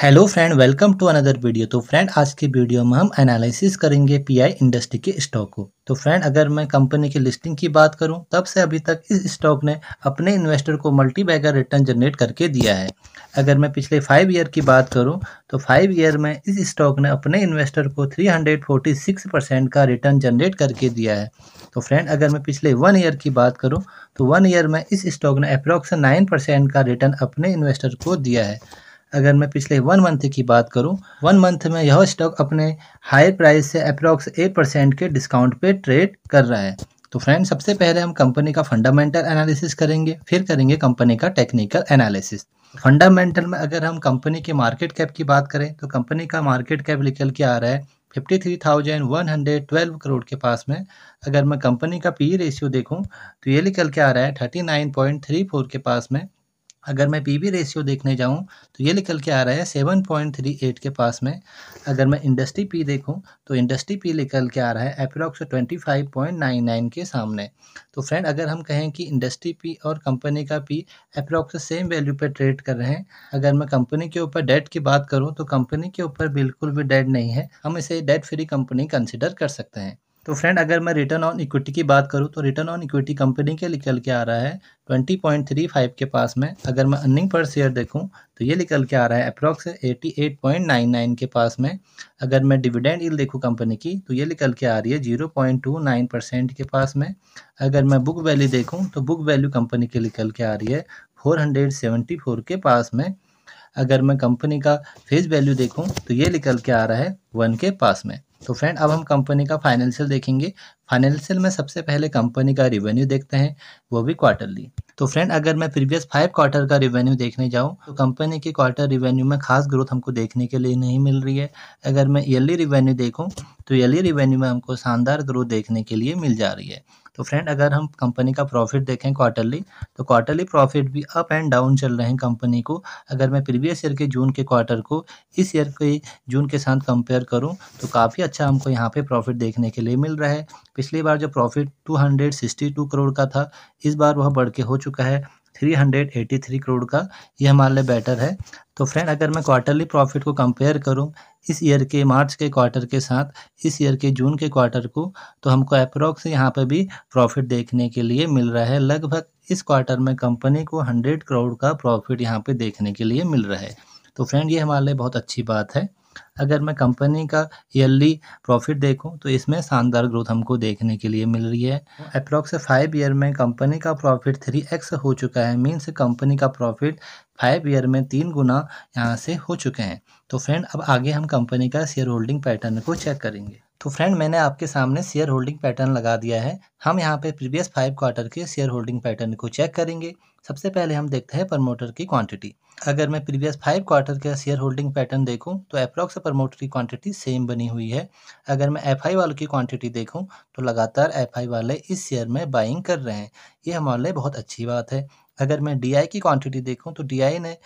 hello friend welcome to another video तो friend आज की वीडियो में हम एनालिसिस करेंगे पीआई इंडस्ट्री के स्टॉक को तो फ्रेंड अगर मैं कंपनी की लिस्टिंग की बात करूं तब से अभी तक इस स्टॉक ने अपने इन्वेस्टर को मल्टी बैगर रिटर्न जनरेट करके दिया है अगर मैं पिछले फाइव ईयर की बात करूं तो फाइव ईयर में इस स्टॉक ने अपने इन्वेस्टर को 346 परसेंट का रिटर्न जनरेट करके दिया है तो फ्रेंड अगर मैं पिछले वन ईयर की बात करूँ तो वन ईयर में इस स्टॉक ने अप्रॉक्स नाइन परसेंट का रिटर्न अपने इन्वेस्टर को दिया है अगर मैं पिछले वन मंथ की बात करूं वन मंथ में यह स्टॉक अपने हायर प्राइस से अप्रॉक्स एट परसेंट के डिस्काउंट पे ट्रेड कर रहा है तो फ्रेंड सबसे पहले हम कंपनी का फंडामेंटल एनालिसिस करेंगे फिर करेंगे कंपनी का टेक्निकल एनालिसिस फंडामेंटल में अगर हम कंपनी के मार्केट कैप की बात करें तो कंपनी का मार्केट कैप निकल के आ रहा है 53,112 करोड़ के पास में अगर मैं कंपनी का पी रेशियो e देखूं तो ये निकल के आ रहा है 39.34 के पास में अगर मैं पी वी रेशियो देखने जाऊँ तो ये निकल के आ रहा है सेवन पॉइंट थ्री एट के पास में अगर मैं इंडस्ट्री पी देखूँ तो इंडस्ट्री पी निकल के आ रहा है approx twenty five point nine nine के सामने तो फ्रेंड अगर हम कहें कि इंडस्ट्री पी और कंपनी का पी अप्रॉक्स सेम वैल्यू पर ट्रेड कर रहे हैं अगर मैं कंपनी के ऊपर डेट की बात करूँ तो कंपनी के ऊपर बिल्कुल भी डेट नहीं है हम इसे डेट फ्री कंपनी कंसिडर कर सकते हैं तो फ्रेंड अगर मैं रिटर्न ऑन इक्विटी की बात करूँ तो रिटर्न ऑन इक्विटी कंपनी के निकल के आ रहा है ट्वेंटी पॉइंट थ्री फाइव के पास में अगर मैं अर्निंग पर शेयर देखूँ तो ये निकल के आ रहा है approx eighty eight point nine nine के पास में अगर मैं डिविडेंड ईल देखूँ कंपनी की तो ये निकल के आ रही है zero point two nine percent के पास में अगर मैं बुक वैल्यू देखूँ तो बुक वैल्यू कंपनी की निकल के आ रही है फोर हंड्रेड सेवेंटी फोर के पास में अगर मैं कंपनी का फेस वैल्यू देखूं तो ये निकल के आ रहा है वन के पास में तो फ्रेंड अब हम कंपनी का फाइनेंशियल देखेंगे फाइनेंशियल में सबसे पहले कंपनी का रिवेन्यू देखते हैं वो भी क्वार्टरली तो फ्रेंड अगर मैं प्रीवियस फाइव क्वार्टर का रिवेन्यू देखने जाऊँ तो कंपनी के क्वार्टर रिवेन्यू में खास ग्रोथ हमको देखने के लिए नहीं मिल रही है अगर मैं ईयरली रिवेन्यू देखूँ तो ईयरली रिवेन्यू में हमको शानदार ग्रोथ देखने के लिए मिल जा रही है तो फ्रेंड अगर हम कंपनी का प्रॉफिट देखें क्वार्टरली तो क्वार्टरली प्रॉफिट भी अप एंड डाउन चल रहे हैं कंपनी को अगर मैं प्रीवियस ईयर के जून के क्वार्टर को इस ईयर के जून के साथ कंपेयर करूँ तो काफ़ी अच्छा हमको यहाँ पर प्रॉफिट देखने के लिए मिल रहा है पिछली बार जो प्रॉफिट टू करोड़ का था इस बार वह बढ़ के हो चुका है 383 करोड़ का ये हमारे लिए बेटर है तो फ्रेंड अगर मैं क्वार्टरली प्रॉफिट को कंपेयर करूं इस ईयर के मार्च के क्वार्टर के साथ इस ईयर के जून के क्वार्टर को तो हमको अप्रोक्स यहाँ पर भी प्रॉफिट देखने के लिए मिल रहा है लगभग इस क्वार्टर में कंपनी को हंड्रेड करोड़ का प्रॉफिट यहाँ पर देखने के लिए मिल रहा है तो फ्रेंड ये हमारे लिए बहुत अच्छी बात है अगर मैं कंपनी का ईयरली प्रॉफिट देखूं तो इसमें शानदार ग्रोथ हमको देखने के लिए मिल रही है अप्रॉक्स फाइव ईयर में कंपनी का प्रॉफिट थ्री एक्स हो चुका है मीन्स कंपनी का प्रॉफिट फाइव ईयर में तीन गुना यहाँ से हो चुके हैं तो फ्रेंड अब आगे हम कंपनी का शेयर होल्डिंग पैटर्न को चेक करेंगे तो फ्रेंड मैंने आपके सामने शेयर होल्डिंग पैटर्न लगा दिया है हम यहाँ पे प्रीवियस फाइव क्वार्टर के शेयर होल्डिंग पैटर्न को चेक करेंगे सबसे पहले हम देखते हैं प्रमोटर की क्वांटिटी अगर मैं प्रीवियस फाइव क्वार्टर का शेयर होल्डिंग पैटर्न देखूं तो अप्रॉक्स प्रमोटर की क्वांटिटी सेम बनी हुई है अगर मैं एफ वालों की क्वांटिटी देखूं तो लगातार एफ वाले इस शेयर में बाइंग कर रहे हैं ये हमारे लिए बहुत अच्छी बात है अगर मैं डी की क्वांटिटी देखूं तो डी ने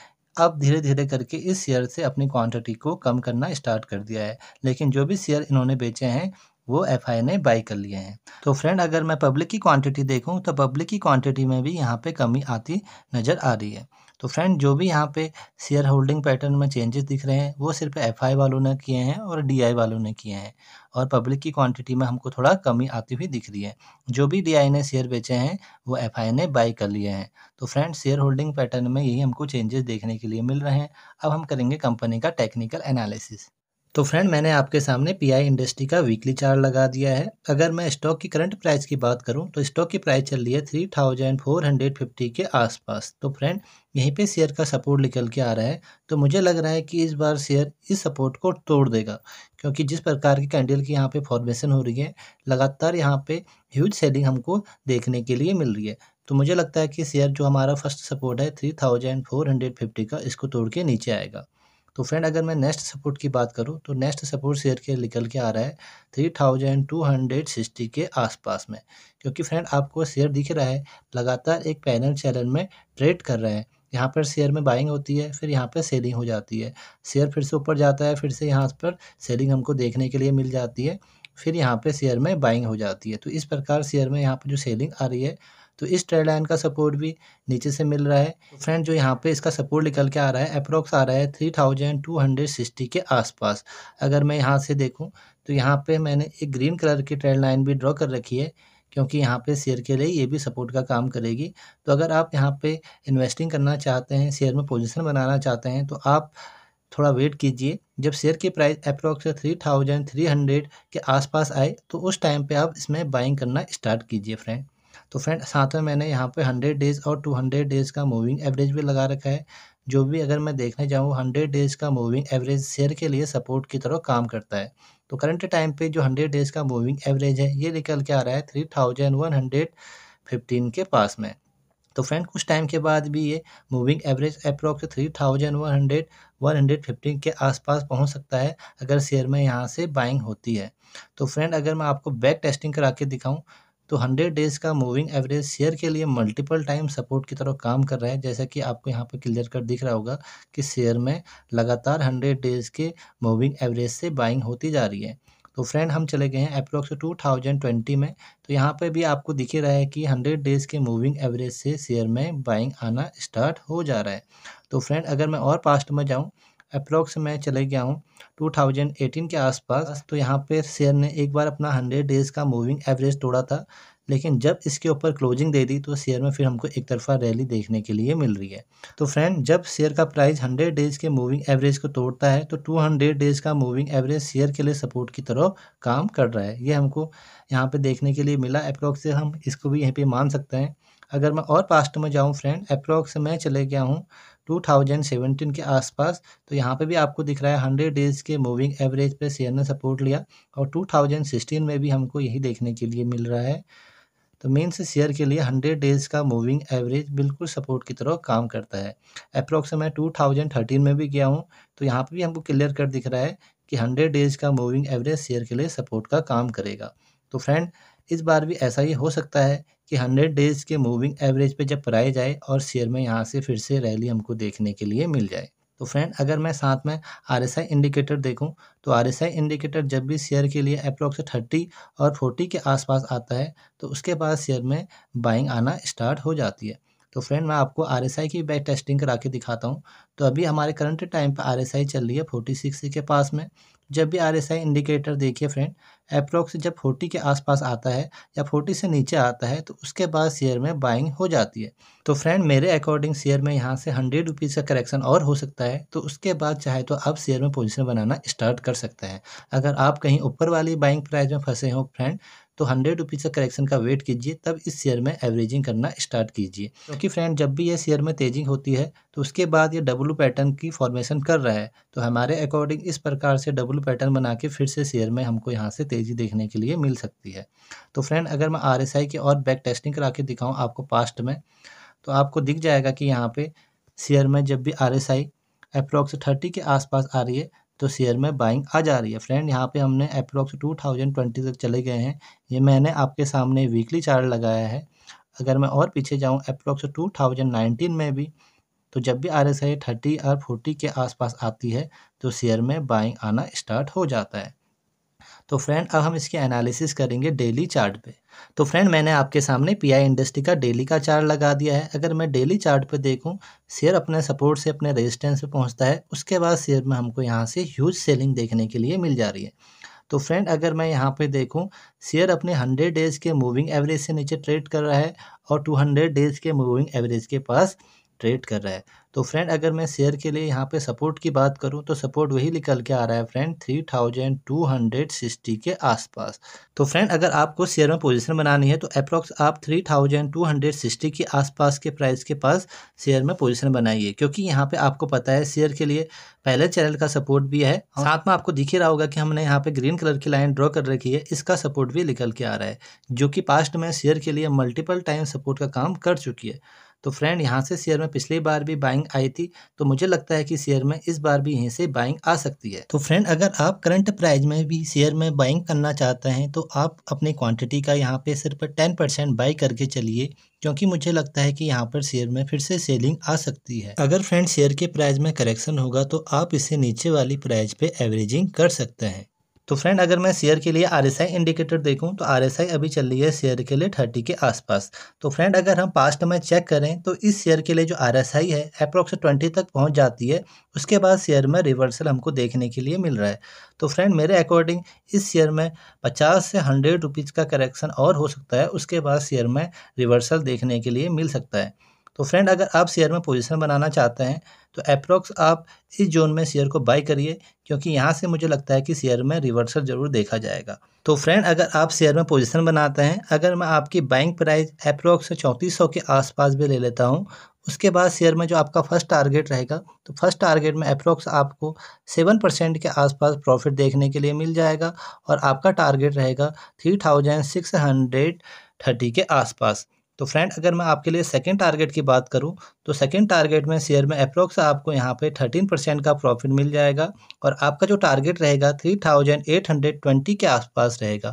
अब धीरे धीरे करके इस शेयर से अपनी क्वांटिटी को कम करना स्टार्ट कर दिया है लेकिन जो भी शेयर इन्होंने बेचे हैं वो एफ ने बाई कर लिए हैं तो फ्रेंड अगर मैं पब्लिक की क्वांटिटी देखूँ तो पब्लिक की क्वांटिटी में भी यहाँ पे कमी आती नज़र आ रही है तो फ्रेंड जो भी यहाँ पे शेयर होल्डिंग पैटर्न में चेंजेस दिख रहे हैं वो सिर्फ एफ वालों ने किए हैं और डी वालों ने किए हैं और पब्लिक की क्वांटिटी में हमको थोड़ा कमी आती हुई दिख रही है जो भी डी ने शेयर बेचे हैं वो एफ ने बाई कर लिए हैं तो फ्रेंड शेयर होल्डिंग पैटर्न में यही हमको चेंजेस देखने के लिए मिल रहे हैं अब हम करेंगे कंपनी का टेक्निकल एनालिसिस तो फ्रेंड मैंने आपके सामने पीआई इंडस्ट्री का वीकली चार्ट लगा दिया है अगर मैं स्टॉक की करंट प्राइस की बात करूं तो स्टॉक की प्राइस चल रही है three thousand four hundred fifty के आसपास तो फ्रेंड यहीं पे शेयर का सपोर्ट निकल के आ रहा है तो मुझे लग रहा है कि इस बार शेयर इस सपोर्ट को तोड़ देगा क्योंकि जिस प्रकार की कैंडल की यहाँ पर फॉर्मेशन हो रही है लगातार यहाँ पर ह्यूज सेलिंग हमको देखने के लिए मिल रही है तो मुझे लगता है कि शेयर जो हमारा फर्स्ट सपोर्ट है three thousand four hundred fifty का इसको तोड़ के नीचे आएगा तो फ्रेंड अगर मैं नेक्स्ट सपोर्ट की बात करूँ तो नेक्स्ट सपोर्ट शेयर के निकल के आ रहा है three thousand two hundred sixty के आसपास में क्योंकि फ्रेंड आपको शेयर दिख रहा है लगातार एक पैनल चैनल में ट्रेड कर रहे हैं यहाँ पर शेयर में बाइंग होती है फिर यहाँ पर सेलिंग हो जाती है शेयर फिर से ऊपर जाता है फिर से यहाँ पर सेलिंग हमको देखने के लिए मिल जाती है फिर यहाँ पर शेयर में बाइंग हो जाती है तो इस प्रकार शेयर में यहाँ पर जो सेलिंग आ रही है तो इस ट्रेड लाइन का सपोर्ट भी नीचे से मिल रहा है फ्रेंड जो यहाँ पे इसका सपोर्ट निकल के आ रहा है अप्रोक्स आ रहा है three thousand two hundred sixty के आसपास अगर मैं यहाँ से देखूँ तो यहाँ पे मैंने एक ग्रीन कलर की ट्रेड लाइन भी ड्रॉ कर रखी है क्योंकि यहाँ पे शेयर के लिए ये भी सपोर्ट का काम करेगी तो अगर आप यहाँ पे इन्वेस्टिंग करना चाहते हैं शेयर में पोजीशन बनाना चाहते हैं तो आप थोड़ा वेट कीजिए जब शेयर की price approx three thousand three hundred के आसपास आए तो उस टाइम पे आप इसमें बाइंग करना स्टार्ट कीजिए फ्रेंड तो फ्रेंड साथ में मैंने यहाँ पे हंड्रेड डेज़ और टू हंड्रेड डेज़ का मूविंग एवरेज भी लगा रखा है जो भी अगर मैं देखने जाऊँ हंड्रेड डेज़ का मूविंग एवरेज शेयर के लिए सपोर्ट की तरह काम करता है तो करंट टाइम पे जो हंड्रेड डेज़ का मूविंग एवरेज है ये निकल के आ रहा है three thousand one hundred fifteen के पास में तो फ्रेंड कुछ टाइम के बाद भी ये moving average approx three thousand one hundred one hundred fifteen के आसपास पहुंच सकता है अगर शेयर में यहाँ से बाइंग होती है तो फ्रेंड अगर मैं आपको बैक टेस्टिंग करा के दिखाऊँ तो 100 डेज का मूविंग एवरेज शेयर के लिए मल्टीपल टाइम सपोर्ट की तरफ काम कर रहा है जैसा कि आपको यहाँ पर क्लियर कट दिख रहा होगा कि शेयर में लगातार हंड्रेड डेज के मूविंग एवरेज से बाइंग होती जा रही है तो फ्रेंड हम चले गए हैं अप्रोक्स टू थाउजेंड ट्वेंटी में तो यहाँ पे भी आपको दिखे रहा है कि हंड्रेड डेज़ के मूविंग एवरेज से शेयर में बाइंग आना स्टार्ट हो जा रहा है तो फ्रेंड अगर मैं और पास्ट में जाऊँ अप्रोक्स मैं चले गया हूँ 2018 के आसपास तो यहाँ पे शेयर ने एक बार अपना 100 डेज़ का मूविंग एवरेज तोड़ा था लेकिन जब इसके ऊपर क्लोजिंग दे दी तो शेयर में फिर हमको एक तरफा रैली देखने के लिए मिल रही है तो फ्रेंड जब शेयर का प्राइस 100 डेज़ के मूविंग एवरेज को तोड़ता है तो 200 डेज़ का मूविंग एवरेज शेयर के लिए सपोर्ट की तरह काम कर रहा है ये हमको यहाँ पे देखने के लिए मिला अप्रोक्स हम इसको भी यहीं पर मान सकते हैं अगर मैं और पास्ट में जाऊँ फ्रेंड अप्रोक्स मैं चले गया हूँ 2017 के आसपास तो यहाँ पे भी आपको दिख रहा है 100 डेज़ के मूविंग एवरेज पे शेयर ने सपोर्ट लिया और 2016 में भी हमको यही देखने के लिए मिल रहा है तो मीन्स शेयर के लिए 100 डेज़ का मूविंग एवरेज बिल्कुल सपोर्ट की तरह काम करता है अप्रोक्स मैं थर्टीन में भी गया हूँ तो यहाँ पर भी हमको क्लियर कर दिख रहा है कि हंड्रेड डेज़ का मूविंग एवरेज शेयर के लिए सपोर्ट का काम करेगा तो फ्रेंड इस बार भी ऐसा ही हो सकता है कि हंड्रेड डेज़ के मूविंग एवरेज पे जब प्राइज आए और शेयर में यहाँ से फिर से रैली हमको देखने के लिए मिल जाए तो फ्रेंड अगर मैं साथ में आर एस आई इंडिकेटर देखूं तो आर एस आई इंडिकेटर जब भी शेयर के लिए अप्रोक्स थर्टी और फोर्टी के आसपास आता है तो उसके बाद शेयर में बाइंग आना स्टार्ट हो जाती है तो फ्रेंड मैं आपको आर एस आई की बैक टेस्टिंग करा के दिखाता हूँ तो अभी हमारे करंट टाइम पर आर एस आई चल रही है फोर्टी सिक्स के पास में जब भी आर एस आई इंडिकेटर देखिए फ्रेंड अप्रोक्स जब फोर्टी के आसपास आता है या फोर्टी से नीचे आता है तो उसके बाद शेयर में बाइंग हो जाती है तो फ्रेंड मेरे अकॉर्डिंग शेयर में यहाँ से हंड्रेड रुपीज़ का करेक्शन और हो सकता है तो उसके बाद चाहे तो आप शेयर में पोजीशन बनाना स्टार्ट कर सकते हैं अगर आप कहीं ऊपर वाली बाइंग प्राइस में फंसे हो फ्रेंड तो हंड्रेड रुपीज़ का करेक्शन का वेट कीजिए तब इस शेयर में एवरेजिंग करना स्टार्ट कीजिए क्योंकि तो फ्रेंड जब भी ये शेयर में तेजिंग होती है तो उसके बाद ये डब्लू पैटर्न की फॉर्मेशन कर रहा है तो हमारे अकॉर्डिंग इस प्रकार से डब्लू पैटर्न बना के फिर से शेयर में हमको यहाँ से तेज़ी देखने के लिए मिल सकती है तो फ्रेंड अगर मैं आर एस आई की और बैक टेस्टिंग करा के दिखाऊँ आपको पास्ट में तो आपको दिख जाएगा कि यहाँ पर शेयर में जब भी R S I approx thirty के आसपास आ रही है तो शेयर में बाइंग आ जा रही है फ्रेंड यहाँ पे हमने अप्रोक्स टू थाउजेंड ट्वेंटी तक चले गए हैं ये मैंने आपके सामने वीकली चार्ट लगाया है अगर मैं और पीछे जाऊँ अप्रोक्स टू थाउजेंड नाइनटीन में भी तो जब भी आर एस आई थर्टी और फोर्टी के आसपास आती है तो शेयर में बाइंग आना स्टार्ट हो जाता है तो फ्रेंड अब हम इसके एनालिसिस करेंगे डेली चार्ट पे तो फ्रेंड मैंने आपके सामने पीआई इंडस्ट्री का डेली का चार्ट लगा दिया है अगर मैं डेली चार्ट पे देखूं शेयर अपने सपोर्ट से अपने रेजिस्टेंस पे पहुंचता है उसके बाद शेयर में हमको यहाँ से ह्यूज सेलिंग देखने के लिए मिल जा रही है तो फ्रेंड अगर मैं यहाँ पे देखूँ शेयर अपने 100 डेज़ के मूविंग एवरेज से नीचे ट्रेड कर रहा है और 200 डेज़ के मूविंग एवरेज के पास ट्रेड कर रहा है तो फ्रेंड अगर मैं शेयर के लिए यहाँ पे सपोर्ट की बात करूँ तो सपोर्ट वही निकल के आ रहा है friend three thousand two hundred sixty के आसपास तो फ्रेंड अगर आपको शेयर में पोजीशन बनानी है तो अप्रोक्स आप three thousand two hundred sixty के आसपास के प्राइस के पास शेयर में पोजीशन बनाइए क्योंकि यहाँ पे आपको पता है शेयर के लिए पहले चैनल का सपोर्ट भी है साथ में आपको दिख ही रहा होगा कि हमने यहाँ पे ग्रीन कलर की लाइन ड्रॉ कर रखी है इसका सपोर्ट भी निकल के आ रहा है जो कि पास्ट में शेयर के लिए मल्टीपल टाइम सपोर्ट का काम कर चुकी है तो फ्रेंड यहाँ से शेयर में पिछली बार भी बाइंग आई थी तो मुझे लगता है कि शेयर में इस बार भी यहीं से बाइंग आ सकती है तो फ्रेंड अगर आप करंट प्राइस में भी शेयर में बाइंग करना चाहते हैं तो आप अपनी क्वांटिटी का यहाँ पे सिर्फ टेन परसेंट बाई करके चलिए क्योंकि मुझे लगता है कि यहाँ पर शेयर में फिर से सेलिंग आ सकती है अगर फ्रेंड शेयर के प्राइस में करेक्शन होगा तो आप इसे नीचे वाली प्राइस पे एवरेजिंग कर सकते हैं तो फ्रेंड अगर मैं शेयर के लिए आर एस आई इंडिकेटर देखूं तो आर एस आई अभी चल रही है शेयर के लिए थर्टी के आसपास तो फ्रेंड अगर हम पास्ट में चेक करें तो इस शेयर के लिए जो आर एस आई है अप्रोक्स ट्वेंटी तक पहुंच जाती है उसके बाद शेयर में रिवर्सल हमको देखने के लिए मिल रहा है तो फ्रेंड मेरे अकॉर्डिंग इस शेयर में पचास से हंड्रेड रुपीज़ का करेक्शन और हो सकता है उसके बाद शेयर में रिवर्सल देखने के लिए मिल सकता है तो फ्रेंड अगर आप शेयर में पोजीशन बनाना चाहते हैं तो अप्रोक्स आप इस जोन में शेयर को बाई करिए क्योंकि यहाँ से मुझे लगता है कि शेयर में रिवर्सल जरूर देखा जाएगा तो फ्रेंड अगर आप शेयर में पोजीशन बनाते हैं अगर मैं आपकी बाइंग प्राइस अप्रोक्स चौंतीस के आसपास भी ले लेता हूँ उसके बाद शेयर में जो आपका फर्स्ट टारगेट रहेगा तो फर्स्ट टारगेट में अप्रोक्स आपको सेवन परसेंट के आसपास प्रॉफिट देखने के लिए मिल जाएगा और आपका टारगेट रहेगा three thousand six hundred thirty के आसपास तो फ्रेंड अगर मैं आपके लिए सेकेंड टारगेट की बात करूँ तो सेकेंड टारगेट में शेयर में अप्रोक्स आपको यहाँ पे थर्टीन परसेंट का प्रॉफिट मिल जाएगा और आपका जो टारगेट रहेगा three thousand eight hundred twenty के आसपास रहेगा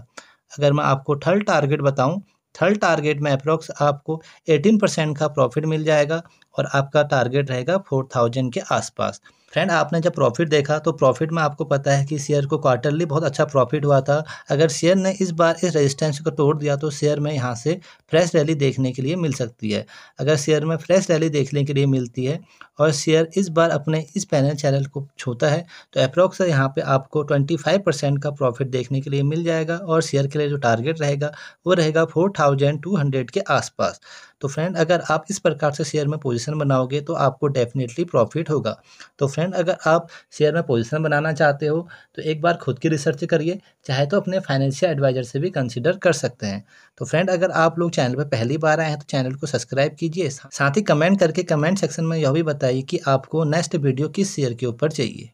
अगर मैं आपको थर्ड टारगेट बताऊँ थर्ड टारगेट में अप्रोक्स आपको 18 परसेंट का प्रॉफिट मिल जाएगा और आपका टारगेट रहेगा 4000 के आसपास फ्रेंड आपने जब प्रॉफिट देखा तो प्रॉफिट में आपको पता है कि शेयर को क्वार्टरली बहुत अच्छा प्रॉफिट हुआ था अगर शेयर ने इस बार इस रेजिस्टेंस को तोड़ दिया तो शेयर में यहाँ से फ्रेश रैली देखने के लिए मिल सकती है अगर शेयर में फ्रेश रैली देखने के लिए मिलती है और शेयर इस बार अपने इस पैनल चैनल को छूता है तो अप्रोक्स यहाँ पर आपको ट्वेंटी फाइव परसेंट का प्रॉफिट देखने के लिए मिल जाएगा और शेयर के लिए जो टारगेट रहेगा वो रहेगा फोर थाउजेंड टू हंड्रेड के आसपास तो फ्रेंड अगर आप इस प्रकार से शेयर में पोजीशन बनाओगे तो आपको डेफिनेटली प्रॉफिट होगा तो फ्रेंड फ्रेंड अगर आप शेयर में पोजीशन बनाना चाहते हो तो एक बार खुद की रिसर्च करिए चाहे तो अपने फाइनेंशियल एडवाइजर से भी कंसिडर कर सकते हैं तो फ्रेंड अगर आप लोग चैनल पर पहली बार आए हैं तो चैनल को सब्सक्राइब कीजिए साथ ही कमेंट करके कमेंट सेक्शन में यह भी बताइए कि आपको नेक्स्ट वीडियो किस शेयर के ऊपर चाहिए